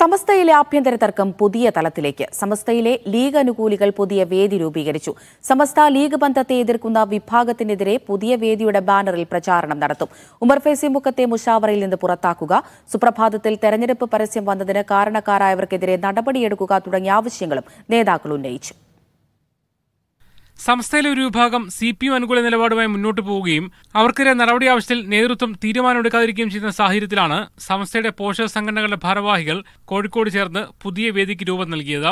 സമസ്തയിലെ ആഭ്യന്തര തർക്കം പുതിയ തലത്തിലേക്ക് സമസ്തയിലെ ലീഗ് അനുകൂലികൾ പുതിയ വേദി രൂപീകരിച്ചു സമസ്ത ലീഗ് ബന്ധത്തെ എതിർക്കുന്ന വിഭാഗത്തിനെതിരെ പുതിയ വേദിയുടെ ബാനറിൽ പ്രചാരണം നടത്തും ഉമർ ഫൈസി മുഖത്തെ മുഷാവറയിൽ നിന്ന് പുറത്താക്കുക സുപ്രഭാതത്തിൽ തെരഞ്ഞെടുപ്പ് പരസ്യം വന്നതിന് കാരണക്കാരായവർക്കെതിരെ നടപടിയെടുക്കുക തുടങ്ങിയ ആവശ്യങ്ങളും നേതാക്കൾ ഉന്നയിച്ചു സംസ്ഥയിലെ ഒരു വിഭാഗം സി പി എം അനുകൂല നിലപാടുമായി മുന്നോട്ട് പോവുകയും അവർക്കെതിരെ നടപടി ആവശ്യത്തിൽ നേതൃത്വം തീരുമാനമെടുക്കാതിരിക്കുകയും ചെയ്യുന്ന സാഹചര്യത്തിലാണ് സംസ്ഥയുടെ പോഷക സംഘടനകളുടെ ഭാരവാഹികൾ കോഴിക്കോട് ചേർന്ന് പുതിയ വേദിക്ക് രൂപം നൽകിയത്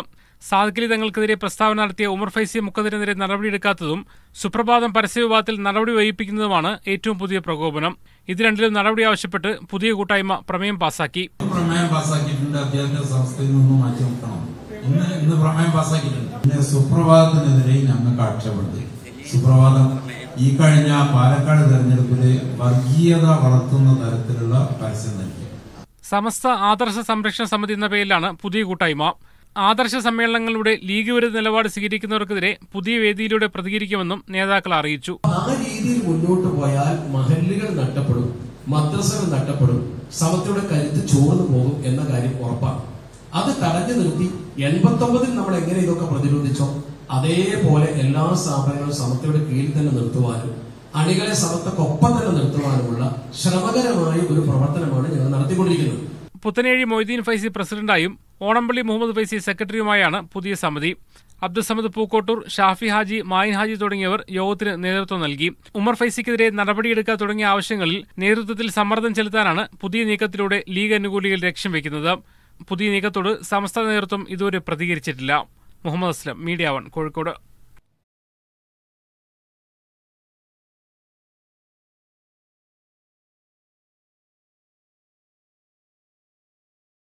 സാധിക്കലി തങ്ങൾക്കെതിരെ പ്രസ്താവന നടത്തിയ ഉമർ ഫൈസി മുഖത്തിനെതിരെ നടപടിയെടുക്കാത്തതും സുപ്രഭാതം പരസ്യവിവാദത്തിൽ നടപടി വൈകിപ്പിക്കുന്നതുമാണ് ഏറ്റവും പുതിയ പ്രകോപനം ഇത് രണ്ടിലും നടപടി ആവശ്യപ്പെട്ട് പുതിയ കൂട്ടായ്മ പ്രമേയം പാസാക്കി പ്രമേയം പാസാക്കിയിട്ടുണ്ട് അഭ്യർത്ഥന സംസ്ഥയിൽ നിന്നും മാറ്റി നിർത്തണം ഇന്ന് ഇന്ന് പ്രമേയം പാസ്സാക്കിയിട്ടുണ്ട് പിന്നെ സുപ്രഭാതത്തിനെതിരെ ഞങ്ങൾ ആക്ഷേപമുണ്ട് സുപ്രഭാതം ഈ കഴിഞ്ഞ പാലക്കാട് തെരഞ്ഞെടുപ്പില് വർഗീയത വളർത്തുന്ന തരത്തിലുള്ള പരസ്യം നൽകി സമസ്ത ആദർശ സംരക്ഷണ സമിതി എന്ന പേരിലാണ് പുതിയ കൂട്ടായ്മ ആദർശ സമ്മേളനങ്ങളുടെ ലീഗ് വിരുദ്ധ നിലപാട് സ്വീകരിക്കുന്നവർക്കെതിരെ പുതിയ വേദിയിലൂടെ പ്രതികരിക്കുമെന്നും നേതാക്കൾ അറിയിച്ചു ആ രീതിയിൽ മുന്നോട്ട് പോയാൽ മഹല്ലുകൾ നഷ്ടപ്പെടും മദ്രസകൾ നഷ്ടപ്പെടും സമത്തിലൂടെ കരുത്ത് ചോർന്നു പോകും എന്ന കാര്യം പറഞ്ഞു നിർത്തി ഒമ്പതിൽ നമ്മൾ എങ്ങനെ ഇതൊക്കെ പ്രതിരോധിച്ചോ അതേപോലെ എല്ലാ സ്ഥാപനങ്ങളും സമത്തയുടെ കീഴിൽ തന്നെ നിർത്തുവാനും അണികളെ സമത്തൊക്കൊപ്പം തന്നെ നിർത്തുവാനുമുള്ള ശ്രമകരമായ ഒരു പ്രവർത്തനമാണ് ഞങ്ങൾ നടത്തിക്കൊണ്ടിരിക്കുന്നത് പുത്തനേഴി മൊയ്തീൻ ഫൈസി പ്രസിഡന്റായും ഓണംപള്ളി മുഹമ്മദ് ഫൈസി സെക്രട്ടറിയുമായാണ് പുതിയ സമിതി അബ്ദുസമദ് പൂക്കോട്ടൂർ ഷാഫി ഹാജി മായിൻ ഹാജി തുടങ്ങിയവർ യോഗത്തിന് നേതൃത്വം നൽകി ഉമർ ഫൈസിക്കെതിരെ നടപടിയെടുക്കുക തുടങ്ങിയ ആവശ്യങ്ങളിൽ നേതൃത്വത്തിൽ സമ്മർദ്ദം ചെലുത്താനാണ് പുതിയ നീക്കത്തിലൂടെ ലീഗ് അനുകൂലികൾ ലക്ഷ്യം വെക്കുന്നത് പുതിയ നീക്കത്തോട് സംസ്ഥാന നേതൃത്വം ഇതുവരെ പ്രതികരിച്ചിട്ടില്ല മുഹമ്മദ് അസ്ലം മീഡിയ വൺ കോഴിക്കോട്